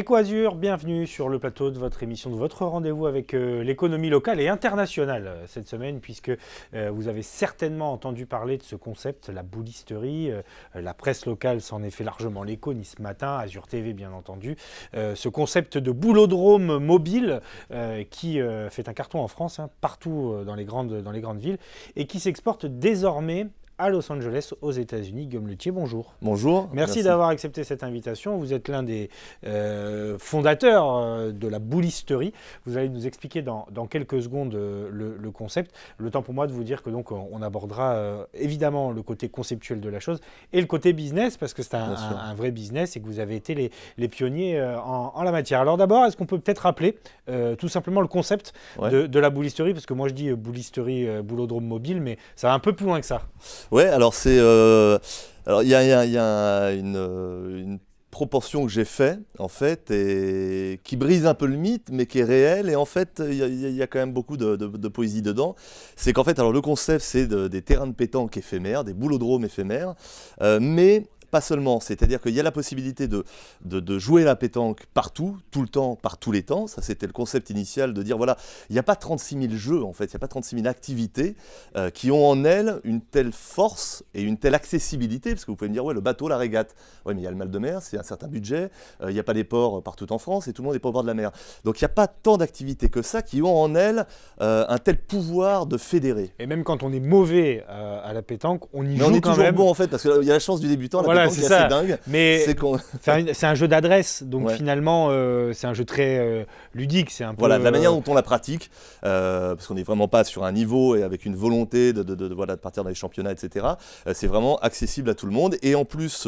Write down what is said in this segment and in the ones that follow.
Écoazur, bienvenue sur le plateau de votre émission, de votre rendez-vous avec euh, l'économie locale et internationale euh, cette semaine, puisque euh, vous avez certainement entendu parler de ce concept, la boulisterie. la presse locale s'en est fait largement l'écho, ni ce matin, Azure TV bien entendu. ce concept de boulodrome mobile qui fait un carton en France, hein, partout dans les, grandes, dans les grandes villes, et qui s'exporte désormais à Los Angeles, aux États-Unis. Guillaume Lutier, bonjour. Bonjour. Merci, d'avoir accepté cette invitation. Vous êtes l'un des euh, fondateurs euh, de la boulisterie. Vous allez nous expliquer dans, quelques secondes euh, le, concept. Le temps pour moi de vous dire que donc on abordera évidemment le côté conceptuel de la chose et le côté business parce que c'est un, vrai business et que vous avez été les, pionniers en, la matière. Alors d'abord, est-ce qu'on peut peut-être rappeler tout simplement le concept de, de, la boulisterie parce que moi je dis boulisterie, boulodrome mobile, mais ça va un peu plus loin que ça. Ouais, alors c'est. Euh, alors il y a, euh, une, proportion que j'ai fait, en fait, et qui brise un peu le mythe, mais qui est réelle. Et en fait, il y, a quand même beaucoup de, poésie dedans. C'est qu'en fait, alors le concept, c'est des terrains de pétanque éphémères, des boulodromes éphémères, euh, mais pas seulement, c'est-à-dire qu'il y a la possibilité de, de, de, jouer la pétanque partout, tout le temps, par tous les temps. Ça, c'était le concept initial de dire, voilà, il n'y a pas 36 000 jeux, en fait, il n'y a pas 36 000 activités euh, qui ont en elles une telle force et une telle accessibilité, parce que vous pouvez me dire, ouais, le bateau, la régate, ouais, mais il y a le mal de mer, c'est un certain budget, euh, il n'y a pas des ports partout en France, et tout le monde n'est pas au bord de la mer. Donc il n'y a pas tant d'activités que ça qui ont en elles euh, un tel pouvoir de fédérer. Et même quand on est mauvais à la pétanque, on y mais on est toujours bon, en fait, parce qu'il y a la chance du débutant, c'est ça. dingue. Mais c'est un jeu d'adresse, donc finalement, euh, c'est un jeu très euh, ludique. C'est un Voilà, de la manière euh, dont on la pratique, parce qu'on n'est vraiment pas sur un niveau et avec une volonté de, de, de, partir dans les championnats, etc. c'est vraiment accessible à tout le monde. Et en plus,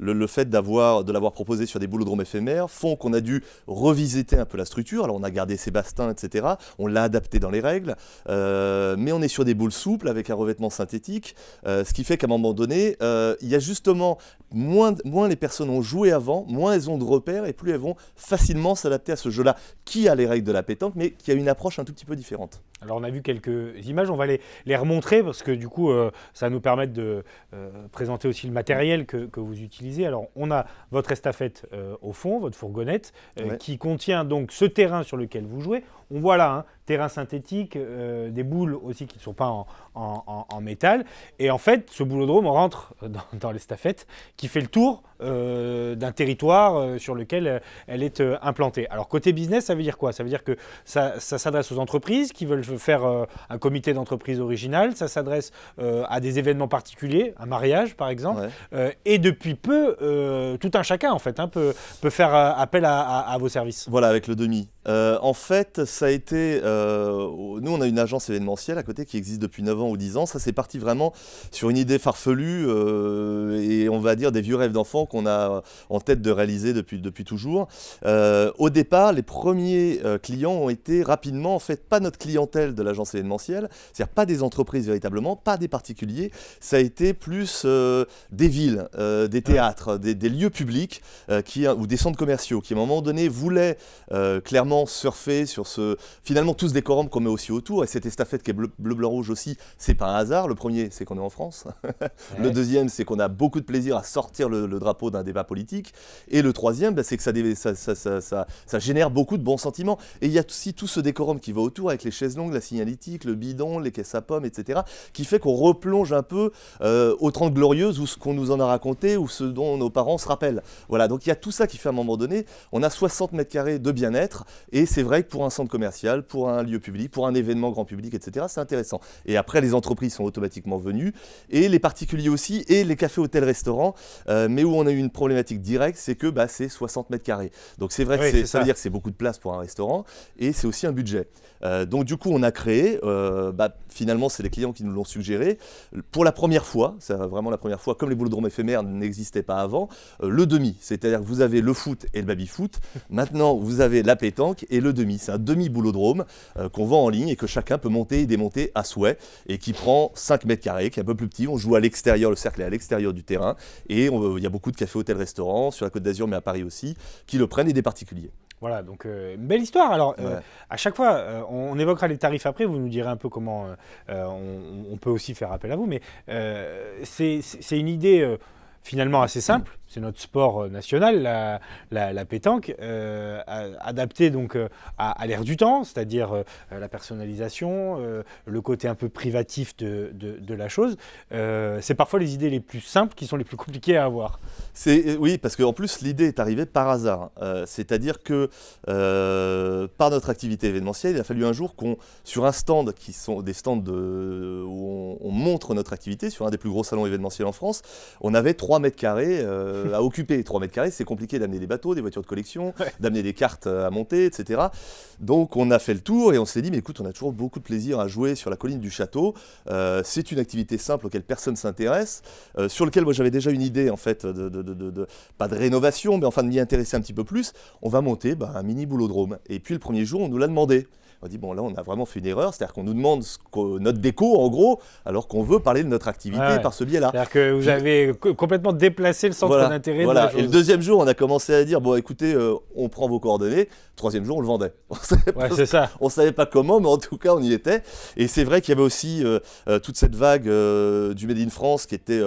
le, fait d'avoir de l'avoir proposé sur des boulodromes éphémères font qu'on a dû revisiter un peu la structure. Alors on a gardé Sébastien, etc. On l'a adapté dans les règles, mais on est sur des boules souples avec un revêtement synthétique, ce qui fait qu'à un moment donné, il y a justement Moins, les personnes ont joué avant, moins elles ont de repères et plus elles vont facilement s'adapter à ce jeu-là, qui a les règles de la pétanque, mais qui a une approche un tout petit peu différente. Alors on a vu quelques images, on va les, les remontrer parce que du coup euh, ça va nous permettre de euh, présenter aussi le matériel que, vous utilisez. Alors on a votre estafette euh, au fond, votre fourgonnette, qui contient donc ce terrain sur lequel vous jouez on voit là, hein, terrain synthétique, euh, des boules aussi qui ne sont pas en, métal. Et en fait, ce boulodrome rentre dans, dans l'estafette qui fait le tour euh, d'un territoire euh, sur lequel euh, elle est implantée. Alors côté business, ça veut dire quoi Ça veut dire que ça, s'adresse aux entreprises qui veulent faire un comité d'entreprise original, ça s'adresse à des événements particuliers, un mariage par exemple, et depuis peu, tout un chacun en fait hein, peut, peut, faire appel à, vos services. Voilà, avec le demi. en fait, ça a été... nous, on a une agence événementielle à côté qui existe depuis 9 ans ou 10 ans. Ça, s'est parti vraiment sur une idée farfelue et on va dire des vieux rêves d'enfants qu'on a euh, en tête de réaliser depuis, depuis toujours. Euh, au départ, les premiers euh, clients ont été rapidement, en fait, pas notre clientèle de l'agence événementielle, c'est-à-dire pas des entreprises véritablement, pas des particuliers, ça a été plus des villes, des théâtres, des, lieux publics qui, ou des centres commerciaux qui, à un moment donné, voulaient clairement surfer sur ce, finalement, tous ce décorum qu'on met aussi autour, et cette estafette qui est bleu, bleu blanc, rouge aussi, c'est pas un hasard. Le premier, c'est qu'on est en France. le deuxième, c'est qu'on a beaucoup de plaisir à sortir le, le drapeau d'un débat politique. Et le troisième, bah, c'est que ça, ça, génère beaucoup de bons sentiments. Et il y a aussi tout ce décorum qui va autour avec les chaises longues, la signalétique, le bidon, les caisses à pommes, etc., qui fait qu'on replonge un peu euh, aux 30 glorieuses ou ce qu'on nous en a raconté ou ce dont nos parents se rappellent. Voilà, donc il y a tout ça qui fait à un moment donné, on a 60 mètres carrés de bien-être. Et c'est vrai que pour un centre commercial, pour un lieu public, pour un événement grand public, etc., c'est intéressant. Et après, les entreprises sont automatiquement venues, et les particuliers aussi, et les cafés, hôtels, restaurants, euh, mais où on on a eu une problématique directe, c'est que bah, c'est 60 mètres carrés. Donc c'est vrai que ça, veut dire que c'est beaucoup de place pour un restaurant et c'est aussi un budget. Euh, donc du coup, on a créé, euh, bah, finalement, c'est les clients qui nous l'ont suggéré. Pour la première fois, c'est vraiment la première fois, comme les boulodromes éphémères n'existaient pas avant, euh, le demi. C'est-à-dire que vous avez le foot et le baby-foot. Maintenant, vous avez la pétanque et le demi. C'est un demi-boulodrome qu'on vend en ligne et que chacun peut monter et démonter à souhait et qui prend 5 mètres carrés, qui est un peu plus petit. On joue à l'extérieur, le cercle est à l'extérieur du terrain et il y a beaucoup de café hôtel restaurant sur la Côte d'Azur, mais à Paris aussi, qui le prennent et des particuliers. Voilà, donc euh, belle histoire. Alors, euh, à chaque fois, euh, on, évoquera les tarifs après, vous nous direz un peu comment on, on, peut aussi faire appel à vous, mais c'est une idée finalement assez simple c'est notre sport euh, national, la, pétanque, euh, adapté donc euh, à, l'ère du temps, c'est-à-dire la personnalisation, le côté un peu privatif de, la chose. c'est parfois les idées les plus simples qui sont les plus compliquées à avoir. C'est oui, parce qu'en plus l'idée est arrivée par hasard, c'est-à-dire que par notre activité événementielle, il a fallu un jour qu'on sur un stand qui sont des stands où on, montre notre activité sur un des plus gros salons événementiels en France, on avait 3 mètres carrés euh, à occuper. 3 mètres carrés, c'est compliqué d'amener des bateaux, des voitures de collection, d'amener des cartes euh, à monter, etc. Donc on a fait le tour et on s'est dit, mais écoute, on a toujours beaucoup de plaisir à jouer sur la colline du château. Euh, c'est une activité simple auquel personne s'intéresse, sur lequel moi j'avais déjà une idée, en fait, de, pas de rénovation, mais enfin de m'y intéresser un petit peu plus. On va monter bah, un mini boulodrome. Et puis le premier jour, on nous l'a demandé. On dit, bon, là, on a vraiment fait une erreur, c'est-à-dire qu'on nous demande que, notre déco, en gros, alors qu'on veut parler de notre activité par ce biais-là. C'est-à-dire que vous avez complètement déplacé le centre d'intérêt de la Et le deuxième jour, on a commencé à dire, bon, écoutez, euh, on prend vos coordonnées. Troisième jour, on le vendait. On c'est ça. On savait pas comment, mais en tout cas, on y était. Et c'est vrai qu'il y avait aussi euh, euh, toute cette vague du Made in France qui était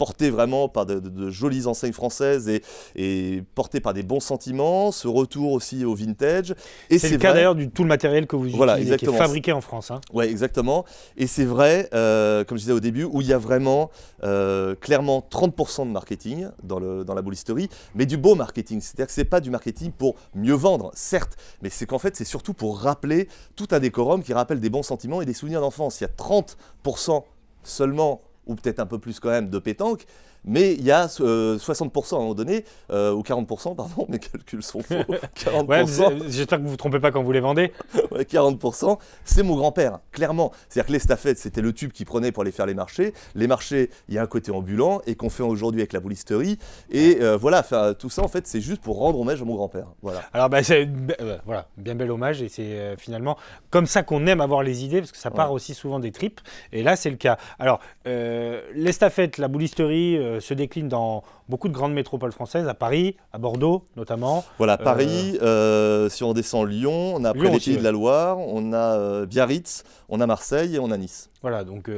porté vraiment par de, jolies enseignes françaises et, porté par des bons sentiments, ce retour aussi au vintage. c'est le cas d'ailleurs du tout le matériel que vous utilisez, qui est fabriqué en France. Hein. Oui, exactement. Et c'est vrai, euh, comme je disais au début, où il y a vraiment euh, clairement 30% de marketing dans, le, dans la boulisterie, mais du beau marketing. C'est-à-dire que ce n'est pas du marketing pour mieux vendre, certes, mais c'est qu'en fait, c'est surtout pour rappeler tout un décorum qui rappelle des bons sentiments et des souvenirs d'enfance. Il y a 30% seulement ou peut-être un peu plus quand même de pétanque, mais il y a 60% euh, à un moment donné, euh, ou 40%, pardon, mes calculs sont faux. 40%. J'espère que vous ne vous trompez pas quand vous les vendez. 40%, c'est mon grand-père, clairement. C'est-à-dire que l'estafette c'était le tube qu'il prenait pour aller faire les marchés. Les marchés, il y a un côté ambulant et qu'on fait aujourd'hui avec la boulisterie. Et euh, voilà, tout ça, en fait, c'est juste pour rendre hommage à mon grand-père. Voilà. Alors, bah, c'est voilà, bien bel hommage et c'est finalement comme ça qu'on aime avoir les idées parce que ça part aussi souvent des tripes. Et là, c'est le cas. Alors, l'estafette, la boulisterie, euh, se décline dans beaucoup de grandes métropoles françaises, à Paris, à Bordeaux notamment. Voilà, euh, Paris, euh, si on descend Lyon, on a après de la Loire, on a Biarritz, on a Marseille et on a Nice. Voilà, donc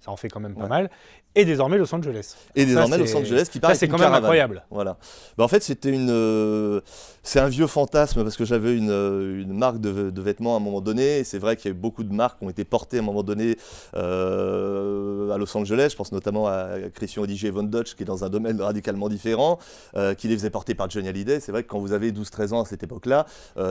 ça en fait quand même pas mal. Et désormais Los Angeles. Et désormais Los Angeles qui paraît c'est quand même incroyable. Voilà. Bah, en fait, c'était une, euh, c'est un vieux fantasme parce que j'avais une, euh, marque de, vêtements à un moment donné. c'est vrai qu'il y a eu beaucoup de marques qui ont été portées à un moment donné euh, à Los Angeles. Je pense notamment à Christian Odiger Von Dutch qui est dans un domaine radicalement différent, qui les faisait porter par Johnny Hallyday. C'est vrai que quand vous avez 12-13 ans à cette époque-là,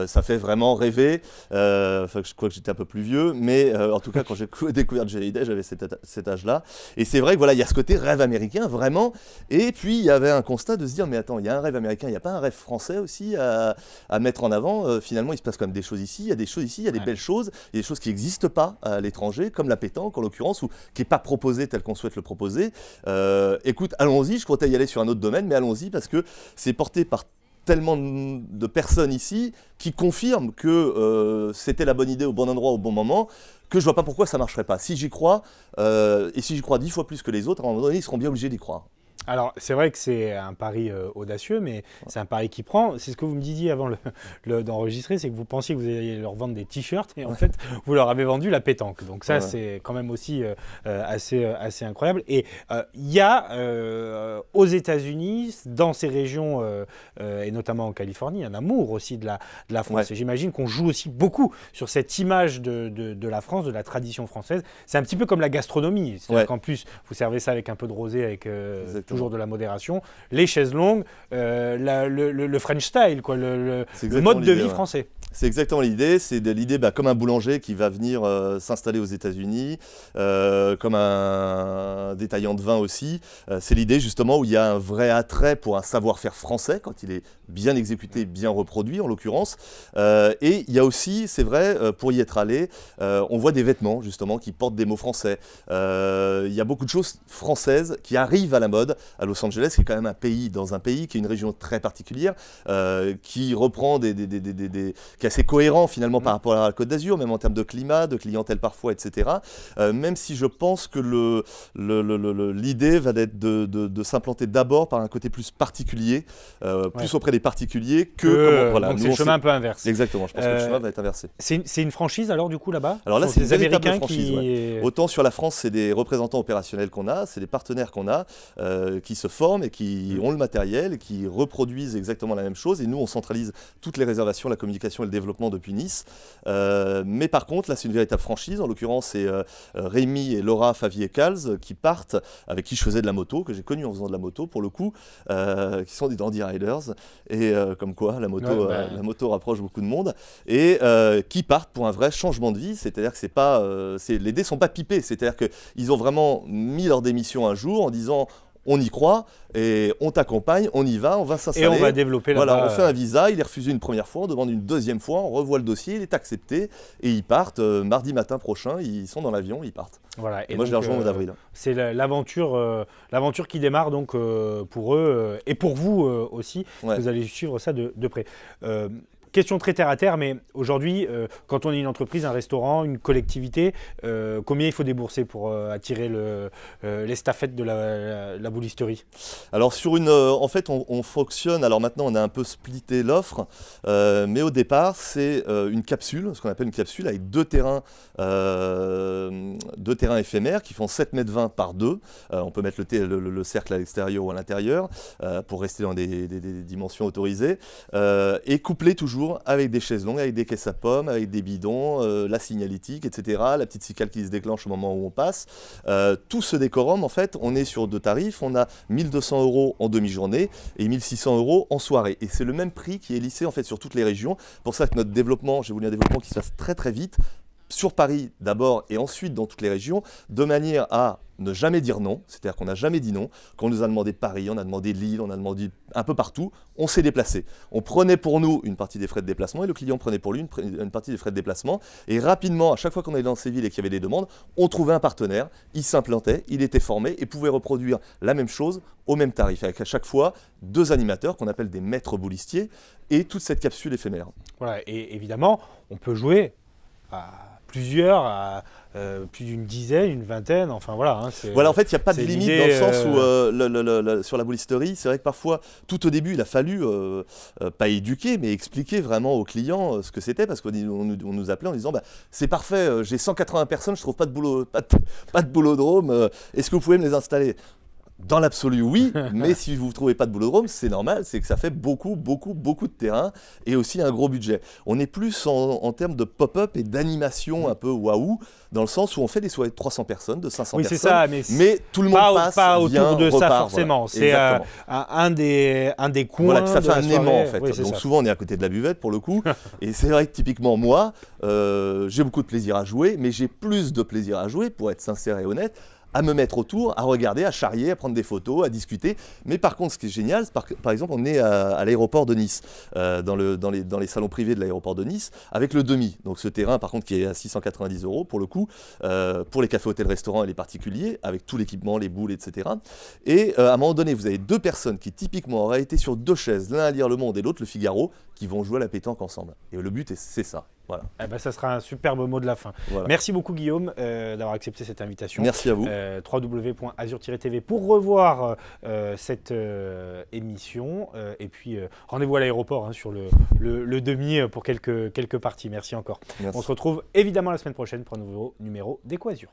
ça fait vraiment rêver. Enfin, je crois que j'étais un peu plus vieux, mais en tout cas, quand j'ai découvert Johnny Hallyday, j'avais cet, cet âge-là. Et c'est vrai que voilà, il y a ce côté rêve américain, vraiment. Et puis, il y avait un constat de se dire, mais attends, il y a un rêve américain, il n'y a pas un rêve français aussi à, mettre en avant. Euh, finalement, il se passe quand même des choses ici, il y a des choses ici, il y a des belles choses, il y a des choses qui n'existent pas à l'étranger, comme la pétanque en l'occurrence, ou qui n'est pas proposée telle qu'on souhaite le proposer. Euh, écoute, allons-y, je comptais y aller sur un autre domaine, mais allons-y parce que c'est porté par tellement de personnes ici qui confirment que euh, c'était la bonne idée au bon endroit au bon moment que je vois pas pourquoi ça marcherait pas. Si j'y crois, euh, et si j'y crois dix fois plus que les autres, à un moment donné, ils seront bien obligés d'y croire. Alors, c'est vrai que c'est un pari euh, audacieux, mais c'est un pari qui prend. C'est ce que vous me disiez avant d'enregistrer, le, c'est que vous pensiez que vous alliez leur vendre des t-shirts, et en fait, vous leur avez vendu la pétanque. Donc ça, c'est quand même aussi euh, euh, assez, assez incroyable. Et il y a aux États-Unis, dans ces régions, et notamment en Californie, un amour aussi de la, France. Et j'imagine qu'on joue aussi beaucoup sur cette image de, de, de la France, de la tradition française. C'est un petit peu comme la gastronomie. C'est-à-dire qu'en plus, vous servez ça avec un peu de rosé, avec toujours de la modération, les chaises longues, euh, le, French style, quoi, le, mode de vie français. C'est exactement l'idée. C'est l'idée bah, comme un boulanger qui va venir euh, s'installer aux États-Unis, euh, comme un détaillant de vin aussi. Euh, c'est l'idée justement où il y a un vrai attrait pour un savoir-faire français quand il est bien exécuté, bien reproduit en l'occurrence. et il y a aussi, c'est vrai, pour y être allé, on voit des vêtements justement qui portent des mots français. il y a beaucoup de choses françaises qui arrivent à la mode à Los Angeles, qui est quand même un pays dans un pays, qui est une région très particulière, qui reprend des qui est assez cohérent finalement mm. par rapport à la Côte d'Azur, même en termes de climat, de clientèle parfois, etc. Euh, même si je pense que l'idée le, va être de, s'implanter d'abord par un côté plus particulier, euh, plus auprès des particuliers que. Euh, donc c'est le chemin un peu inverse. Exactement, je pense que le chemin va être inversé. C'est une, franchise alors du coup là-bas Alors là, c'est des Américains Qui... Autant sur la France, c'est des représentants opérationnels qu'on a, c'est des partenaires qu'on a qui se forment et qui mm. ont le matériel, qui reproduisent exactement la même chose. Et nous, on centralise toutes les réservations, la communication et développement depuis Nice. Euh, mais par contre, là, c'est une véritable franchise. En l'occurrence, c'est euh, Rémi et Laura Favier-Calz qui partent, avec qui je faisais de la moto, que j'ai connu en faisant de la moto pour le coup, euh, qui sont des dandy riders. Et comme quoi, la moto, bah. la moto rapproche beaucoup de monde. Et qui partent pour un vrai changement de vie. C'est-à-dire que c'est pas, les dés sont pas pipés. C'est-à-dire qu'ils ont vraiment mis leur démission un jour en disant on y croit et on t'accompagne, on y va, on va s'installer. Et on va développer Voilà, on fait un euh. visa, il est refusé une première fois, on demande une deuxième fois, on revoit le dossier, il est accepté et ils partent euh, mardi matin prochain, ils sont dans l'avion, ils partent. Voilà, et, moi je les rejoins au mois euh, d'avril. C'est l'aventure l'aventure qui démarre donc pour eux et pour vous aussi, vous allez suivre ça de près. Question très terre à terre, mais aujourd'hui, euh, quand on est une entreprise, un restaurant, une collectivité, euh, combien il faut débourser pour euh, attirer l'estafette de la, la, Alors sur une, en fait, on, fonctionne. Alors maintenant, on a un peu splitté l'offre, mais au départ, c'est une capsule, ce qu'on appelle une capsule, avec deux terrains, deux terrains éphémères qui font 7,20 mètres par 2. on peut mettre le, cercle à l'extérieur ou à l'intérieur pour rester dans des, des dimensions autorisées et coupler toujours avec des chaises longues, avec des caisses à pommes, avec des bidons, euh, la signalétique, etc., la petite cicale qui se déclenche au moment où on passe. Euh, tout ce décorum, en fait, on est sur deux tarifs. On a 1200 euros en demi-journée et 1600 euros en soirée. Et c'est le même prix qui est lissé, en fait, sur toutes les régions. Pour ça que notre développement, j'ai voulu un développement qui se fasse très, très vite sur Paris d'abord et ensuite dans toutes les régions, de manière à ne jamais dire non, c'est-à-dire qu'on n'a jamais dit non. qu'on nous a demandé Paris, on a demandé Lille, on a demandé un peu partout, on s'est déplacé. On prenait pour nous une partie des frais de déplacement et le client prenait pour lui une, partie des frais de déplacement. Et rapidement, à chaque fois qu'on allait dans ces villes et qu'il y avait des demandes, on trouvait un partenaire, il s'implantait, il était formé et pouvait reproduire la même chose au même tarif, avec à chaque fois deux animateurs qu'on appelle des maîtres boulistiers et toute cette capsule éphémère. Voilà, et évidemment, on peut jouer à plusieurs, à euh, plus d'une dizaine, une vingtaine, enfin voilà. Hein, voilà, en fait, il n'y a pas de limite dans le sens où, euh, euh, sur la boulisterie, c'est vrai que parfois, tout au début, il a fallu, pas éduquer, mais expliquer vraiment aux clients ce que c'était, parce qu'on nous appelait en disant, bah, c'est parfait, j'ai 180 personnes, je ne trouve pas de boulot, pas de, pas de boulodrome, est-ce que vous pouvez me les installer dans l'absolu, oui, mais si vous ne trouvez pas de boulodrome, c'est normal, c'est que ça fait beaucoup, beaucoup, beaucoup de terrain et aussi un gros budget. On est plus en, termes de pop-up et d'animation un peu waouh, dans le sens où on fait des soirées de 300 personnes, de 500 oui, personnes. Ça, mais, tout le monde passe, pas autour de ça forcément. C'est euh, un, des, un des coins. Voilà, ça fait un aimant en fait. Donc souvent on est à côté de la buvette pour le coup. et c'est vrai que typiquement moi, euh, j'ai beaucoup de plaisir à jouer, mais j'ai plus de plaisir à jouer, pour être sincère et honnête, à me mettre autour, à regarder, à charrier, à prendre des photos, à discuter. Mais par contre, ce qui est génial, par, exemple, on est à, l'aéroport de Nice, euh, dans, les, salons privés de l'aéroport de Nice, avec le demi. Donc ce terrain, par contre, qui est à 690 euros pour le coup, euh, pour les cafés, hôtels, restaurants et les particuliers, avec tout l'équipement, les boules, etc. Et euh, à un moment donné, vous avez deux personnes qui typiquement auraient été sur deux chaises, l'un à lire Le Monde et l'autre Le Figaro, qui vont jouer à la pétanque ensemble. Et le but, c'est ça. Voilà. Eh ben, ça sera un superbe mot de la fin. Merci beaucoup Guillaume euh, d'avoir accepté cette invitation. Merci à vous. Euh, www.azur-tv pour revoir euh, cette euh, émission. et puis rendez-vous à l'aéroport hein, sur le, le, demi pour quelques, quelques parties. Merci encore. On se retrouve évidemment la semaine prochaine pour un nouveau numéro d'Equazur.